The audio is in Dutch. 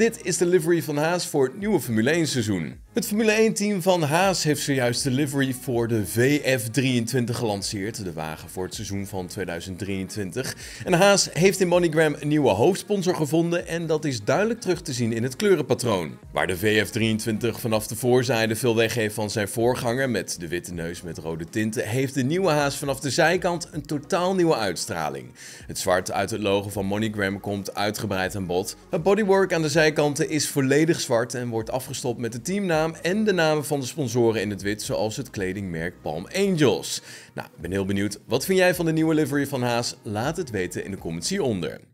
Dit is de livery van Haas voor het nieuwe Formule 1 seizoen. Het Formule 1-team van Haas heeft zojuist de livery voor de VF23 gelanceerd, de wagen voor het seizoen van 2023. En Haas heeft in MoneyGram een nieuwe hoofdsponsor gevonden en dat is duidelijk terug te zien in het kleurenpatroon. Waar de VF23 vanaf de voorzijde veel weg heeft van zijn voorganger met de witte neus met rode tinten, heeft de nieuwe Haas vanaf de zijkant een totaal nieuwe uitstraling. Het zwart uit het logo van MoneyGram komt uitgebreid aan bod. Het bodywork aan de zijkanten is volledig zwart en wordt afgestopt met de teamnaam en de namen van de sponsoren in het wit, zoals het kledingmerk Palm Angels. Nou, ik ben heel benieuwd. Wat vind jij van de nieuwe livery van Haas? Laat het weten in de comments hieronder.